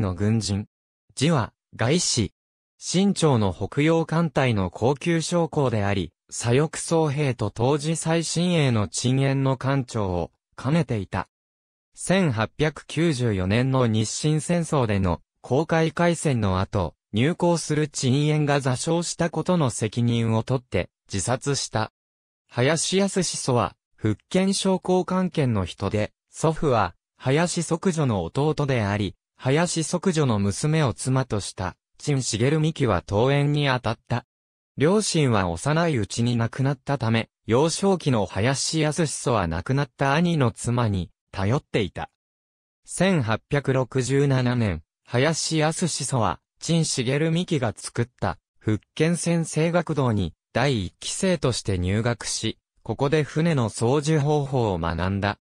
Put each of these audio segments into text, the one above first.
の軍人。字は、外史。清朝の北洋艦隊の高級将校であり、左翼総兵と当時最新鋭の鎮炎の艦長を兼ねていた。1894年の日清戦争での公開海戦の後、入港する鎮炎が座礁したことの責任を取って自殺した。林康祖は、福建商工関係の人で、祖父は、林即女の弟であり、林即女の娘を妻とした、陳茂美希は登園に当たった。両親は幼いうちに亡くなったため、幼少期の林康祖は亡くなった兄の妻に頼っていた。1867年、林康祖は、陳茂美希が作った、福建先生学堂に第一期生として入学し、ここで船の操縦方法を学んだ。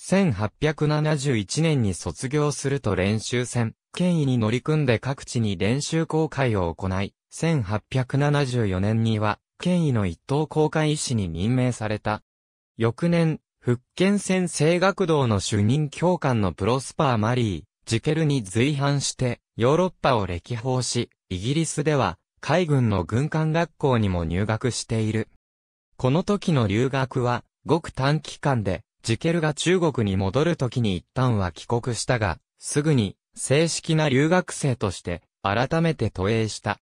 1871年に卒業すると練習戦、権威に乗り組んで各地に練習公開を行い、1874年には、権威の一等公開医師に任命された。翌年、福建戦生学堂の主任教官のプロスパー・マリー、ジケルに随伴して、ヨーロッパを歴訪し、イギリスでは、海軍の軍艦学校にも入学している。この時の留学は、ごく短期間で、ジケルが中国に戻る時に一旦は帰国したが、すぐに正式な留学生として改めて渡英した。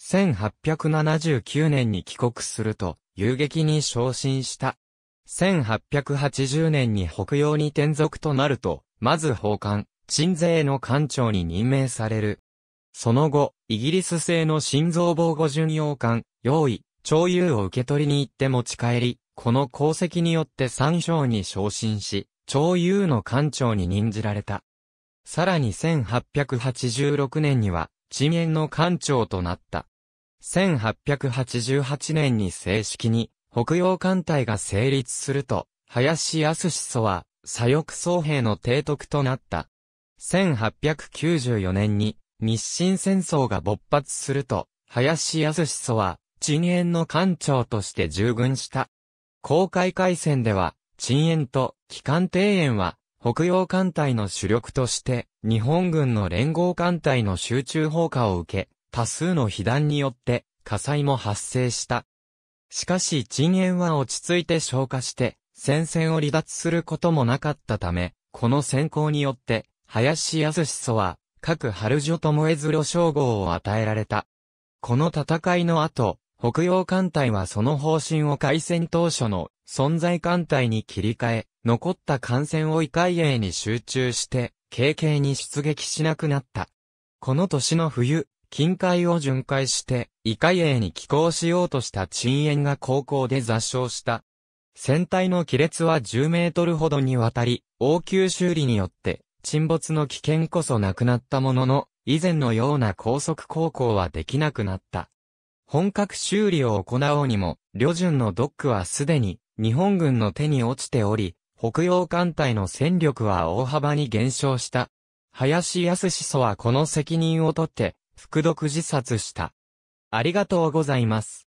1879年に帰国すると、遊撃に昇進した。1880年に北洋に転属となると、まず奉還、鎮税の官長に任命される。その後、イギリス製の心臓防護巡洋艦、用意、徴遊を受け取りに行って持ち帰り、この功績によって三将に昇進し、長友の官長に任じられた。さらに1886年には、陳炎の官長となった。1888年に正式に、北洋艦隊が成立すると、林康祖は、左翼総兵の提督となった。1894年に、日清戦争が勃発すると、林康祖は、陳炎の艦長として従軍した。公開回線では、鎮園と機関庭園は、北洋艦隊の主力として、日本軍の連合艦隊の集中砲火を受け、多数の被弾によって、火災も発生した。しかし鎮園は落ち着いて消火して、戦線を離脱することもなかったため、この先行によって、林康祖は、各春女友えず呂称号を与えられた。この戦いの後、北洋艦隊はその方針を海戦当初の存在艦隊に切り替え、残った艦船を異海英に集中して、軽々に出撃しなくなった。この年の冬、近海を巡回して、異海英に寄港しようとした沈煙が航行で座礁した。船体の亀裂は10メートルほどにわたり、応急修理によって、沈没の危険こそなくなったものの、以前のような高速航行はできなくなった。本格修理を行おうにも、旅順のドックはすでに日本軍の手に落ちており、北洋艦隊の戦力は大幅に減少した。林康祖はこの責任を取って、服毒自殺した。ありがとうございます。